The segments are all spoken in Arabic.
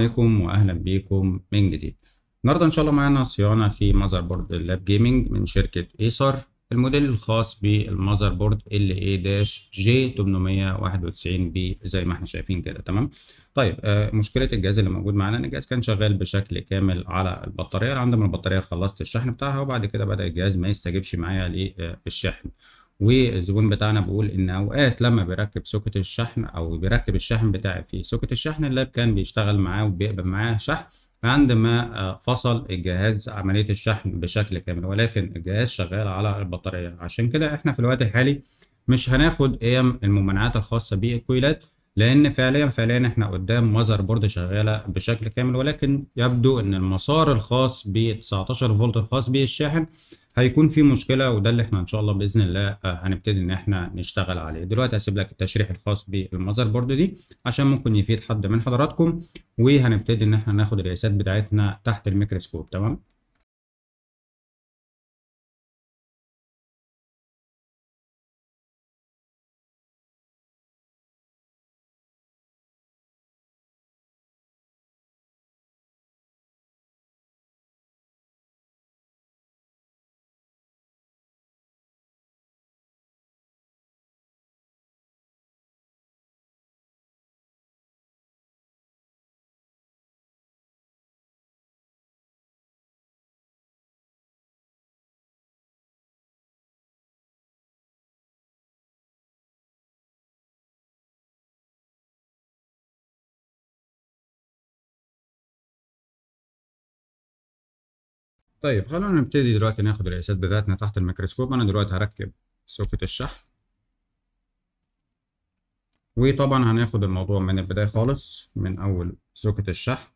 عليكم واهلا بيكم من جديد النهارده ان شاء الله معانا صيانه في ماذر بورد اللاب جيمنج من شركه ايسر الموديل الخاص بالماذر بورد ال اي داش جي 891 بي زي ما احنا شايفين كده تمام طيب آه، مشكله الجهاز اللي موجود معانا ان الجهاز كان شغال بشكل كامل على البطاريه عندما البطاريه خلصت الشحن بتاعها وبعد كده بدا الجهاز ما يستجيبش معايا للشحن آه، والزبون بتاعنا بيقول ان اوقات لما بيركب سوكت الشحن او بيركب الشحن بتاعي في سوكت الشحن اللاب كان بيشتغل معاه وبيقبل معاه شحن عندما آه، فصل الجهاز عملية الشحن بشكل كامل ولكن الجهاز شغال على البطارية عشان كده احنا في الوقت الحالي مش هناخد قيم الممانعات الخاصة بالكويلات لان فعليا فعليا احنا قدام مذر بورد شغاله بشكل كامل ولكن يبدو ان المسار الخاص ب 19 فولت الخاص بالشاحن هيكون في مشكله وده اللي احنا ان شاء الله باذن الله آه، هنبتدي ان احنا نشتغل عليه دلوقتي هسيب لك التشريح الخاص بالمذر بورد دي عشان ممكن يفيد حد من حضراتكم وهنبتدي ان احنا ناخد القياسات بتاعتنا تحت الميكروسكوب تمام طيب خلونا نبتدي دلوقتي ناخد القياسات بذاتنا تحت الميكروسكوب انا دلوقتي هركب سوكت الشحن وطبعا هناخد الموضوع من البداية خالص من اول سوكت الشحن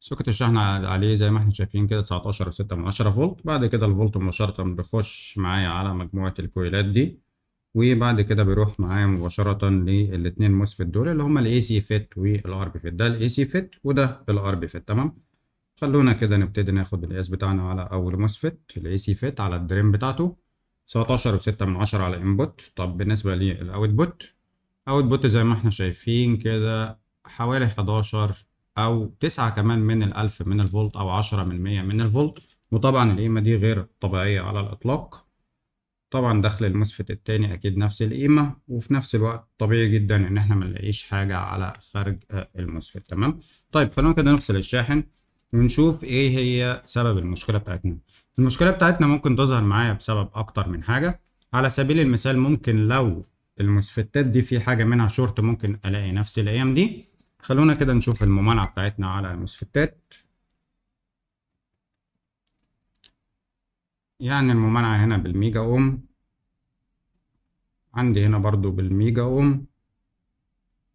سوكت الشحن عليه زي ما احنا شايفين كده 19 و6 من 10 فولت بعد كده الفولت مباشرة بيخش معايا على مجموعة الكويلات دي وبعد كده بيروح معايا مباشرة للاتنين موسفيت دول اللي هما الاي سي فيت والار بي فيت ده الاي سي فيت وده الار بي فيت تمام خلونا كده نبتدي ناخد القياس بتاعنا على اول مسفت الاي سي فيت على الدريم بتاعته 19 وستة من عشرة على انبوت طب بالنسبة للاوتبوت اوتبوت زي ما احنا شايفين كده حوالي 11 او 9 كمان من الالف من الفولت او 10 من 100 من الفولت وطبعا القيمة دي غير طبيعية على الاطلاق طبعا دخل المسفت التاني اكيد نفس القيمة وفي نفس الوقت طبيعي جدا ان احنا منلاقيش حاجة على خارج المسفت تمام طيب خلونا كده نفصل الشاحن ونشوف ايه هي سبب المشكله بتاعتنا المشكله بتاعتنا ممكن تظهر معايا بسبب اكتر من حاجه على سبيل المثال ممكن لو المسفتات دي في حاجه منها شورت ممكن الاقي نفس الايام دي خلونا كده نشوف الممانعه بتاعتنا على المسفتات يعني الممانعه هنا بالميجا اوم عندي هنا برضو بالميجا اوم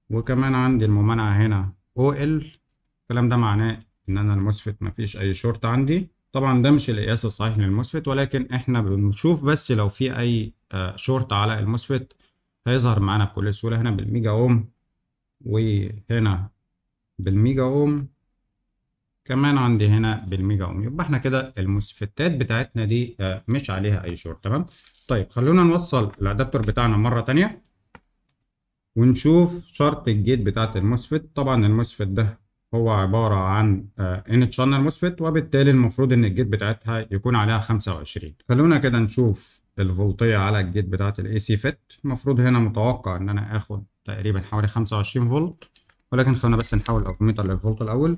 وكمان عندي الممانعه هنا او ال الكلام ده معناه ان انا الموسفيت مفيش اي شورت عندي طبعا ده مش القياس الصحيح للمسفت ولكن احنا بنشوف بس لو في اي آه، شورت على المسفت هيظهر معانا بكل سهوله هنا بالميجا اوم وهنا بالميجا اوم كمان عندي هنا بالميجا اوم يبقى احنا كده الموسفتات بتاعتنا دي آه، مش عليها اي شورت تمام طيب خلونا نوصل الادابتور بتاعنا مره تانية ونشوف شرط الجيت بتاعت الموسفت طبعا الموسفت ده هو عبارة عن ان آه، شانل موسفيت وبالتالي المفروض ان الجيت بتاعتها يكون عليها 25 خلونا كده نشوف الفولتية على الجيت بتاعة الاي سي فيت المفروض هنا متوقع ان انا اخد تقريبا حوالي 25 فولت ولكن خلونا بس نحاول الاوفميتر للفولت الاول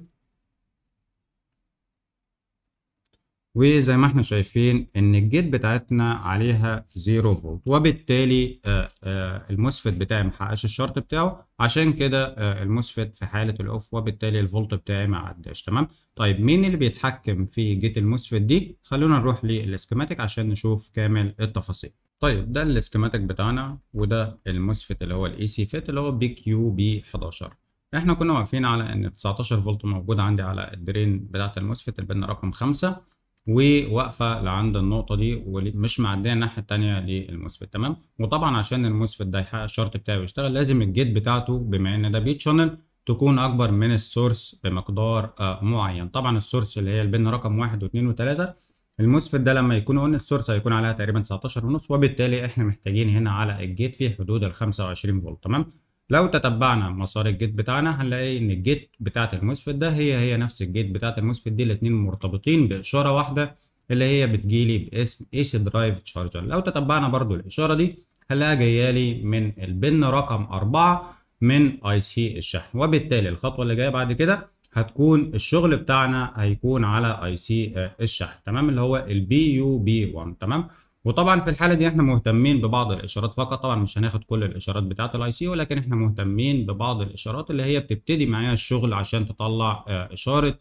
وزي ما احنا شايفين ان الجيت بتاعتنا عليها 0 فولت وبالتالي آه، آه، الموسفت بتاعي ما حققش الشرط بتاعه عشان كده آه، الموسفت في حالة الاوف وبالتالي الفولت بتاعي ما عداش تمام طيب مين اللي بيتحكم في جيت الموسفت دي خلونا نروح للاسكيماتيك عشان نشوف كامل التفاصيل طيب ده الاسكيماتيك بتاعنا وده الموسفت اللي هو الاي سي فيت اللي هو بي كيو بي 11 احنا كنا واقفين على ان 19 فولت موجود عندي على الدرين بتاعت الموسفت البن رقم 5 وواقفه لعند النقطه دي ومش معديه الناحيه الثانيه للمسفت تمام وطبعا عشان المسفت ده يحقق الشرط بتاعه يشتغل لازم الجيت بتاعته بما ان ده بيت شانل تكون اكبر من السورس بمقدار آه، معين طبعا السورس اللي هي البن رقم واحد واثنين وثلاثه المسفت ده لما يكون اون السورس هيكون عليها تقريبا 19 ونص وبالتالي احنا محتاجين هنا على الجيت في حدود ال 25 فولت تمام لو تتبعنا مسار الجيت بتاعنا هنلاقي ان الجيت بتاعه الموسفيت ده هي هي نفس الجيت بتاعه الموسفيت دي الاثنين مرتبطين باشاره واحده اللي هي بتجيلي باسم ايش درايف تشارجر لو تتبعنا برضو الاشاره دي هنلاقيها جايه لي من البن رقم 4 من اي سي الشحن وبالتالي الخطوه اللي جايه بعد كده هتكون الشغل بتاعنا هيكون على اي سي الشحن تمام اللي هو البي يو بي 1 تمام وطبعا في الحاله دي احنا مهتمين ببعض الاشارات فقط طبعا مش هناخد كل الاشارات بتاعه الاي سي ولكن احنا مهتمين ببعض الاشارات اللي هي بتبتدي معايا الشغل عشان تطلع آه، اشاره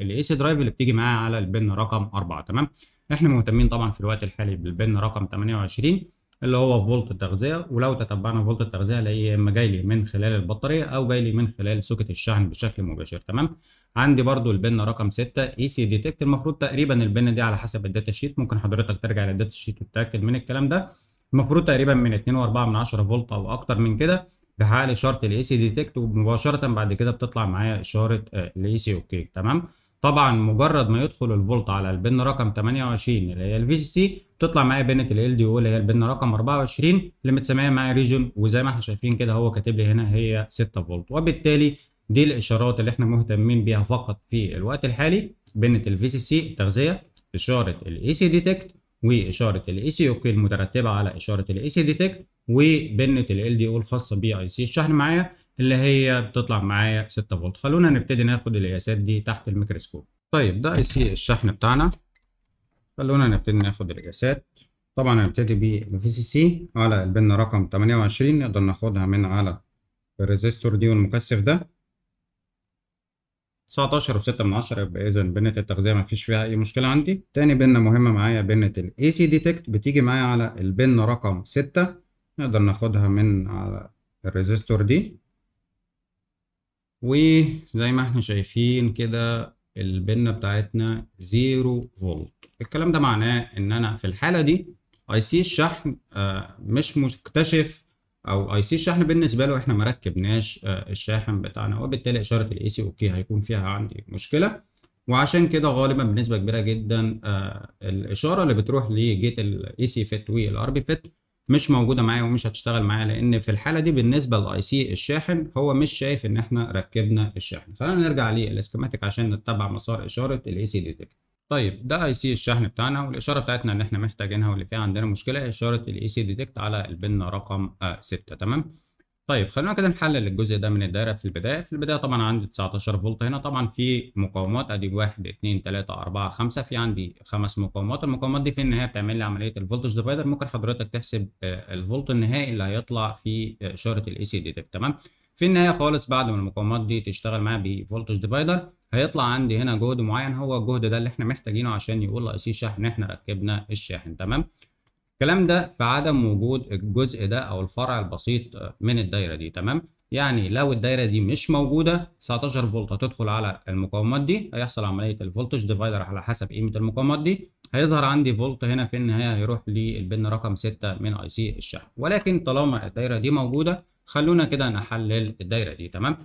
الاي سي درايف اللي بتيجي معايا على البن رقم 4 تمام احنا مهتمين طبعا في الوقت الحالي بالبن رقم 28 اللي هو فولت التغذيه ولو تتبعنا فولت التغذيه اللي هي اما جاي لي من خلال البطاريه او جاي لي من خلال سوكت الشحن بشكل مباشر تمام عندي برضو البن رقم 6 اي سي ديتكت المفروض تقريبا البن دي على حسب الداتا شيت ممكن حضرتك ترجع للداتا شيت وتتاكد من الكلام ده المفروض تقريبا من 2.4 فولت او اكتر من كده بحال اشاره الاي سي ديتكت ومباشره بعد كده بتطلع معايا اشاره الاي سي اوكي تمام طبعا مجرد ما يدخل الفولت على البن رقم 28 اللي هي الفي سي بتطلع معايا بنت ال دي او اللي هي البن رقم 24 اللي متسميه معايا ريجن وزي ما احنا شايفين كده هو كاتب لي هنا هي 6 فولت وبالتالي دي الاشارات اللي احنا مهتمين بيها فقط في الوقت الحالي بنت الفي سي سي التغذيه اشاره الاي سي ديتكت واشاره الاي سي اوكي المترتبه على اشاره الاي سي ديتكت وبنه ال دي e او الخاصه اي سي الشحن معايا اللي هي بتطلع معايا 6 فولت خلونا نبتدي ناخد القياسات دي تحت الميكروسكوب طيب ده اي سي الشحن بتاعنا خلونا نبتدي ناخد القياسات طبعا هنبتدي بالفي سي سي على البن رقم 28 نقدر ناخدها من على الريزستور دي والمكثف ده 19.6 من عشرة يبقى اذا بنة التغذية ما فيش فيها اي مشكلة عندي تاني بنة مهمة معايا بنة الاي سي ديتكت بتيجي معايا على البن رقم 6 نقدر ناخدها من على الريزيستور دي وزي ما احنا شايفين كده البنة بتاعتنا 0 فولت الكلام ده معناه ان انا في الحالة دي اي سي الشحن آه، مش مكتشف او اي سي الشحن بالنسبه له احنا ما ركبناش آه، الشاحن بتاعنا وبالتالي اشاره الاي سي اوكي هيكون فيها عندي مشكله وعشان كده غالبا بنسبه كبيره جدا آه، الاشاره اللي بتروح لجيت الاي سي فيت والار بي فيت مش موجوده معايا ومش هتشتغل معايا لان في الحاله دي بالنسبه للاي سي الشاحن هو مش شايف ان احنا ركبنا الشاحن خلينا نرجع للاسكيماتيك عشان نتبع مسار اشاره الاي سي ديتكت طيب ده اي سي الشحن بتاعنا والاشاره بتاعتنا اللي احنا محتاجينها واللي فيها عندنا مشكله اشاره الاي سي ديتكت على البن رقم 6 آه، تمام طيب خلونا كده نحلل الجزء ده من الدايره في البدايه في البدايه طبعا عندي 19 فولت هنا طبعا في مقاومات ادي 1 2 3 4 5 في عندي خمس مقاومات المقاومات دي في النهايه بتعمل لي عمليه الفولتج ديفايدر ممكن حضرتك تحسب آه، الفولت النهائي اللي هيطلع في آه، اشاره الاي سي ديتكت تمام في النهايه خالص بعد ما المقاومات دي تشتغل معايا بفولتج ديفايدر هيطلع عندي هنا جهد معين هو الجهد ده اللي احنا محتاجينه عشان يقول لاي الشحن احنا ركبنا الشاحن تمام الكلام ده في عدم وجود الجزء ده او الفرع البسيط من الدايره دي تمام يعني لو الدايره دي مش موجوده 19 فولت هتدخل على المقاومات دي هيحصل عمليه الفولتج ديفايدر على حسب قيمه المقاومات دي هيظهر عندي فولت هنا في النهايه هيروح للبن رقم 6 من اي سي الشحن ولكن طالما الدايره دي موجوده خلونا كده نحلل الدايره دي تمام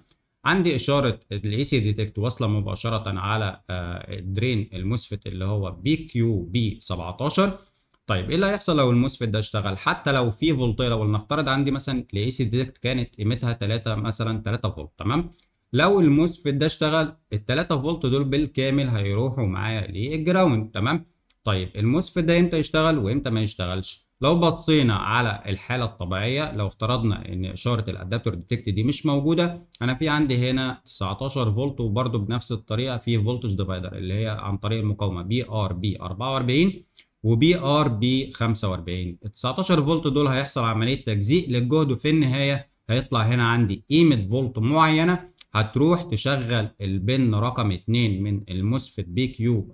عندي اشاره الاي سي ديتكت واصله مباشره على آه، الدرين المسفت اللي هو بي كيو بي 17 طيب ايه اللي هيحصل لو المسفت ده اشتغل حتى لو في فولتيه لو نفترض عندي مثلا الاي سي ديتكت كانت قيمتها 3 مثلا 3 فولت تمام لو المسفت ده اشتغل ال 3 فولت دول بالكامل هيروحوا معايا للجراوند تمام طيب المسفت ده امتى يشتغل وامتى ما يشتغلش لو بصينا على الحاله الطبيعيه لو افترضنا ان اشاره الادابتور ديتكت دي مش موجوده انا في عندي هنا 19 فولت وبرده بنفس الطريقه في فولتج ديفايدر اللي هي عن طريق المقاومه بي ار بي 44 وبي ار بي 45 ال 19 فولت دول هيحصل عمليه تجزيء للجهد وفي النهايه هيطلع هنا عندي قيمه فولت معينه هتروح تشغل البن رقم 2 من الموسفت بي كيو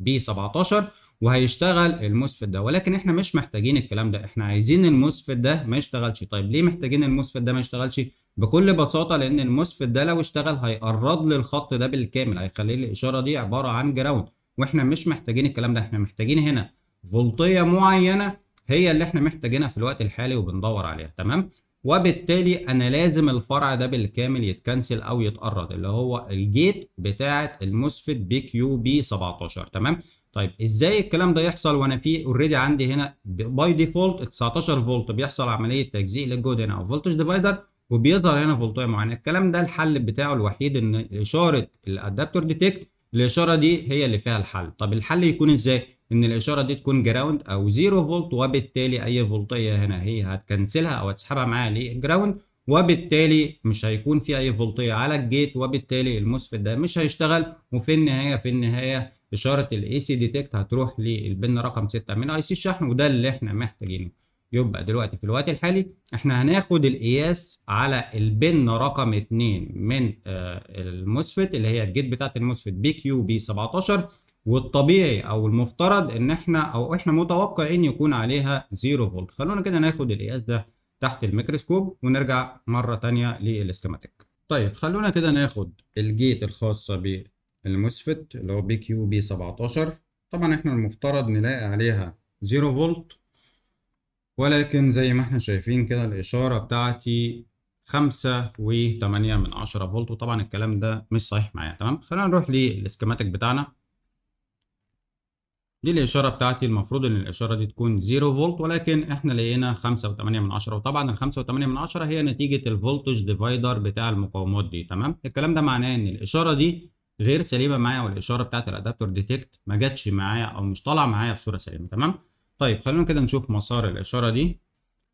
بي 17 وهيشتغل الموسفيت ده ولكن احنا مش محتاجين الكلام ده احنا عايزين الموسفيت ده ما يشتغلش طيب ليه محتاجين الموسفيت ده ما يشتغلش بكل بساطه لان الموسفيت ده لو اشتغل هيقرض لي الخط ده بالكامل هيخلي لي الاشاره دي عباره عن جراوند واحنا مش محتاجين الكلام ده احنا محتاجين هنا فولتيه معينه هي اللي احنا محتاجينها في الوقت الحالي وبندور عليها تمام وبالتالي انا لازم الفرع ده بالكامل يتكنسل او يتقرض اللي هو الجيت بتاعه الموسفيت بي كيو بي 17 تمام طيب ازاي الكلام ده يحصل وانا في اوريدي عندي هنا باي ديفولت 19 فولت بيحصل عمليه تجزيء للجهد هنا او فولتج ديفايدر وبيظهر هنا فولتايه معينه الكلام ده الحل بتاعه الوحيد ان اشاره الادابتور ديتكت الاشاره دي هي اللي فيها الحل طب الحل يكون ازاي ان الاشاره دي تكون جراوند او زيرو فولت وبالتالي اي فولتيه هنا هي هتكنسلها او هتسحبها معايا للجراوند وبالتالي مش هيكون في اي فولتيه على الجيت وبالتالي المسفت ده مش هيشتغل وفي النهايه في النهايه اشاره الاي سي ديتكت هتروح للبن رقم 6 من اي سي الشحن وده اللي احنا محتاجينه يبقى دلوقتي في الوقت الحالي احنا هناخد القياس على البن رقم 2 من آه، الموسفت اللي هي الجيت بتاعت الموسفت بي كيو بي 17 والطبيعي او المفترض ان احنا او احنا متوقعين يكون عليها 0 فولت خلونا كده ناخد القياس ده تحت الميكروسكوب ونرجع مره ثانيه للسكيماتيك طيب خلونا كده ناخد الجيت الخاصه الموسفت اللي هو بي كيو بي 17 طبعا احنا المفترض نلاقي عليها 0 فولت ولكن زي ما احنا شايفين كده الإشارة بتاعتي خمسة وثمانية من عشرة فولت وطبعا الكلام ده مش صحيح معايا تمام خلينا نروح للإسكيماتيك بتاعنا دي الإشارة بتاعتي المفروض إن الإشارة دي تكون زيرو فولت ولكن إحنا لقينا خمسة وثمانية من عشرة وطبعا الخمسة وثمانية من عشرة هي نتيجة الفولتج ديفايدر بتاع المقاومات دي تمام الكلام ده معناه إن الإشارة دي غير سليمه معايا والاشاره بتاعت الادابتور ديتكت ما جاتش معايا او مش طالعه معايا بصوره سليمه تمام طيب خلونا كده نشوف مسار الاشاره دي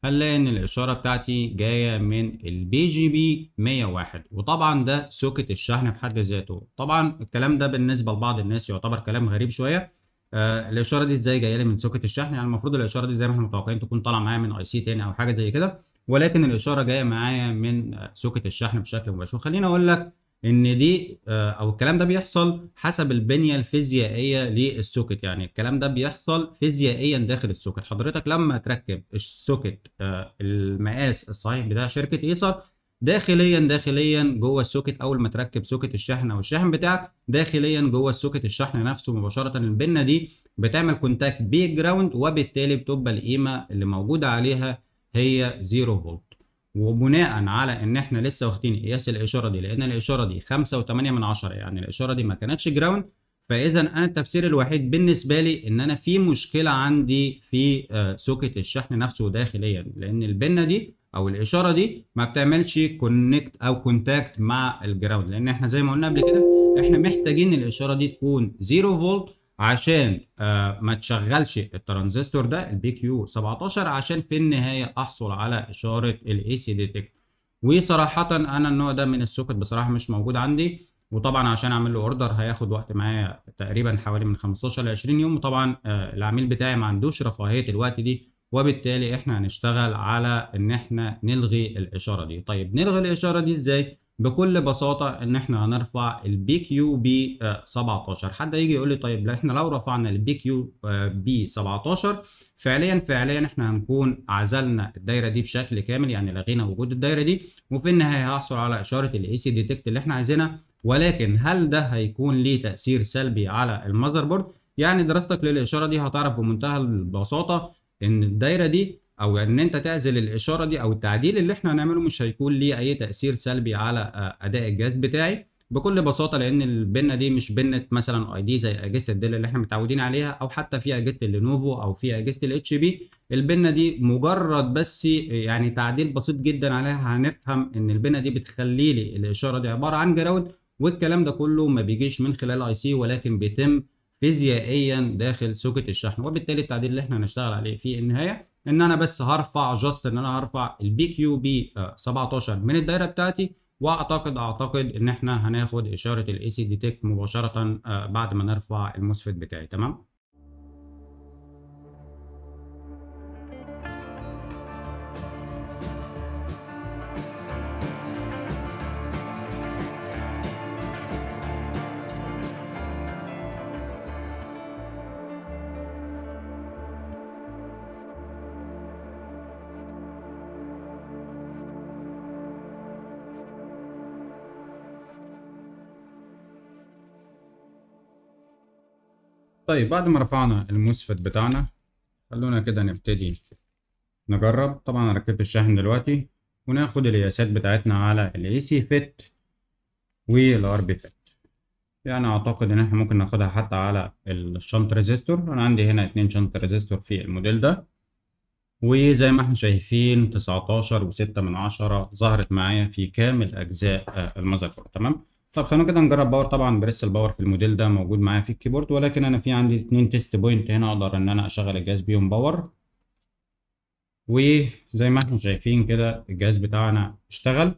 هنلاقي ان الاشاره بتاعتي جايه من البي جي بي 101 وطبعا ده سوكت الشحن في حد ذاته طبعا الكلام ده بالنسبه لبعض الناس يعتبر كلام غريب شويه آه الاشاره دي ازاي جايه لي من سوكت الشحن يعني المفروض الاشاره دي زي ما احنا متوقعين تكون طالعه معايا من اي سي تاني او حاجه زي كده ولكن الاشاره جايه معايا من سوكت الشحن بشكل مباشر خليني اقول لك ان دي آه، او الكلام ده بيحصل حسب البنيه الفيزيائيه للسوكت يعني الكلام ده بيحصل فيزيائيا داخل السوكت حضرتك لما تركب السوكت آه، المقاس الصحيح بتاع شركه ايسر داخليا داخليا جوه السوكت اول ما تركب سوكت الشحن او الشاحن بتاعك داخليا جوه السوكت الشحن نفسه مباشره البنه دي بتعمل كونتاكت بالجراوند وبالتالي بتبقى القيمه اللي موجوده عليها هي 0 فولت وبناء على ان احنا لسه واخدين قياس الاشاره دي لان الاشاره دي 5.8 من عشره يعني الاشاره دي ما كانتش جراوند فاذا انا التفسير الوحيد بالنسبه لي ان انا في مشكله عندي في آه، سوكت الشحن نفسه داخليا لان البنه دي او الاشاره دي ما بتعملش كونكت او كونتاكت مع الجراوند لان احنا زي ما قلنا قبل كده احنا محتاجين الاشاره دي تكون 0 فولت عشان آه، ما تشغلش الترانزستور ده البي كيو 17 عشان في النهايه احصل على اشاره الاي سي ديتكت وصراحه انا النوع ده من السوكت بصراحه مش موجود عندي وطبعا عشان اعمل له اوردر هياخد وقت معايا تقريبا حوالي من 15 ل 20 يوم وطبعا آه، العميل بتاعي ما عندوش رفاهيه الوقت دي وبالتالي احنا هنشتغل على ان احنا نلغي الاشاره دي طيب نلغي الاشاره دي ازاي بكل بساطة ان احنا هنرفع البي كيو بي 17 حد يجي يقول لي طيب لا احنا لو رفعنا البي كيو بي 17 فعليا فعليا احنا هنكون عزلنا الدايرة دي بشكل كامل يعني لغينا وجود الدايرة دي وفي النهاية هحصل على اشارة الاي سي ديتكت اللي احنا عايزينها ولكن هل ده هيكون ليه تأثير سلبي على المذر بورد؟ يعني دراستك للإشارة دي هتعرف بمنتهى البساطة إن الدايرة دي او ان انت تعزل الاشاره دي او التعديل اللي احنا هنعمله مش هيكون ليه اي تاثير سلبي على آه، اداء الجهاز بتاعي بكل بساطه لان البنه دي مش بنه مثلا اي دي زي اجهزه الدل اللي احنا متعودين عليها او حتى في اجهزه اللينوفو او في اجهزه الاتش بي البنه دي مجرد بس يعني تعديل بسيط جدا عليها هنفهم ان البنه دي بتخلي لي الاشاره دي عباره عن جراوند والكلام ده كله ما بيجيش من خلال اي سي ولكن بيتم فيزيائيا داخل سوكت الشحن وبالتالي التعديل اللي احنا هنشتغل عليه في النهايه ان انا بس هرفع جاست ان انا هرفع البي كيو بي 17 من الدايره بتاعتي واعتقد اعتقد ان احنا هناخد اشاره الاي سي ديتكت مباشره آه، بعد ما نرفع الموسفيت بتاعي تمام طيب بعد ما رفعنا الموسفت بتاعنا خلونا كده نبتدي نجرب طبعا ركبت الشاحن دلوقتي وناخد القياسات بتاعتنا على الاي سي فيت والار بي فيت يعني اعتقد ان احنا ممكن ناخدها حتى على الشنط ريزيستور انا عندي هنا اتنين شنط ريزيستور في الموديل ده وزي ما احنا شايفين 19 وستة من عشرة ظهرت معايا في كامل اجزاء المذر تمام طب خلينا كده نجرب باور طبعا بريس الباور في الموديل ده موجود معايا في الكيبورد ولكن انا في عندي اتنين تيست بوينت هنا اقدر ان انا اشغل الجهاز بيهم باور وزي ما احنا شايفين كده الجهاز بتاعنا اشتغل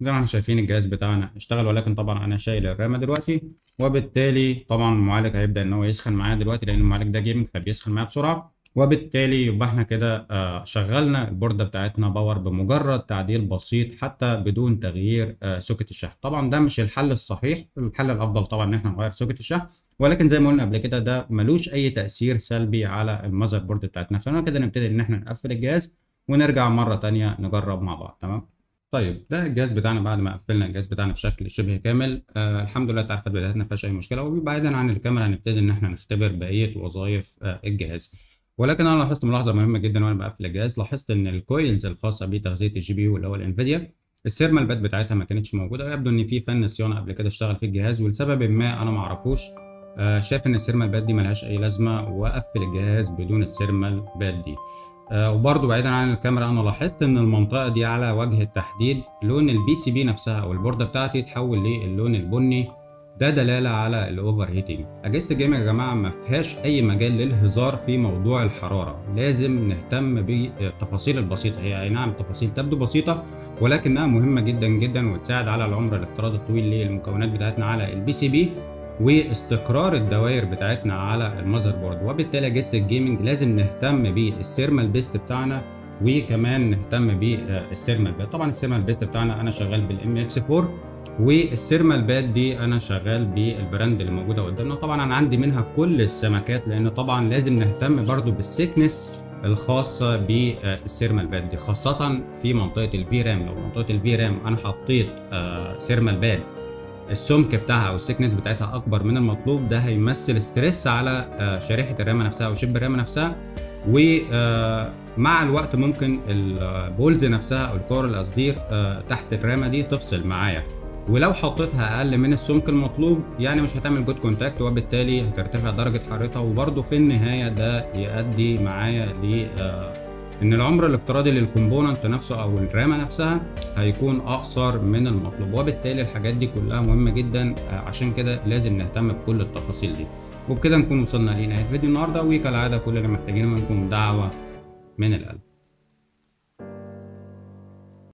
زي ما احنا شايفين الجهاز بتاعنا اشتغل ولكن طبعا انا شايل الرامه دلوقتي وبالتالي طبعا المعالج هيبدا ان هو يسخن معايا دلوقتي لان المعالج ده جيمنج فبيسخن معايا بسرعه وبالتالي يبقى احنا كده آه، شغلنا البوردة بتاعتنا باور بمجرد تعديل بسيط حتى بدون تغيير آه، سوكت الشحن طبعا ده مش الحل الصحيح الحل الافضل طبعا ان احنا نغير سوكت الشحن ولكن زي ما قلنا قبل كده ده ملوش اي تاثير سلبي على المذر بورد بتاعتنا خلينا كده نبتدي ان احنا نقفل الجهاز ونرجع مره ثانيه نجرب مع بعض تمام طيب ده الجهاز بتاعنا بعد ما قفلنا الجهاز بتاعنا بشكل شبه كامل آه الحمد لله تعافت بدايتنا ما فيهاش اي مشكله وبعيدا عن الكاميرا هنبتدي ان احنا نختبر بقيه وظائف آه الجهاز ولكن انا لاحظت ملاحظه مهمه جدا وانا بقفل الجهاز لاحظت ان الكويلز الخاصه بتغذيه الجي بي يو اللي هو الانفيديا السيرمال باد بتاعتها ما كانتش موجوده ويبدو ان في فن صيانه قبل كده اشتغل في الجهاز ولسبب ما انا ما اعرفوش آه شاف ان السيرمال باد دي ملهاش اي لازمه واقفل الجهاز بدون السيرمال باد دي آه وبرضه بعيدا عن الكاميرا انا لاحظت ان المنطقه دي على وجه التحديد لون البي سي بي نفسها او البورده بتاعتي اتحول للون البني ده دلاله على الاوفر هيتنج اجهزه الجيمنج يا جماعه ما فيهاش اي مجال للهزار في موضوع الحراره لازم نهتم بالتفاصيل البسيطه هي اي نعم تفاصيل تبدو بسيطه ولكنها مهمه جدا جدا وتساعد على العمر الافتراضي الطويل للمكونات بتاعتنا على البي سي بي واستقرار الدوائر بتاعتنا على المذر بورد وبالتالي اجهزه الجيمنج لازم نهتم بالسيرمال بيست بتاعنا وكمان نهتم بالسيرمال بيست طبعا السيرمال بيست بتاعنا انا شغال بالام اكس 4 والسيرمال باد دي انا شغال بالبراند اللي موجوده قدامنا طبعا انا عندي منها كل السمكات لان طبعا لازم نهتم برضو بالسيكنس الخاصه بالسيرمال باد دي خاصه في منطقه الفي رام لو منطقه الفي رام انا حطيت سيرمال آه، باد السمك بتاعها او السيكنس بتاعتها اكبر من المطلوب ده هيمثل ستريس على آه، شريحه الرامه نفسها او شب الرامه نفسها ومع آه، الوقت ممكن البولز نفسها او الكور القصدير تحت الرامه دي تفصل معايا ولو حطيتها اقل من السمك المطلوب يعني مش هتعمل جود كونتاكت وبالتالي هترتفع درجه حرارتها وبرده في النهايه ده يؤدي معايا ل آه، ان العمر الافتراضي للكومبوننت نفسه او الرامه نفسها هيكون اقصر من المطلوب وبالتالي الحاجات دي كلها مهمه جدا آه، عشان كده لازم نهتم بكل التفاصيل دي وبكده نكون وصلنا لنهايه فيديو النهارده وكالعاده كل اللي محتاجينه منكم دعوه من القلب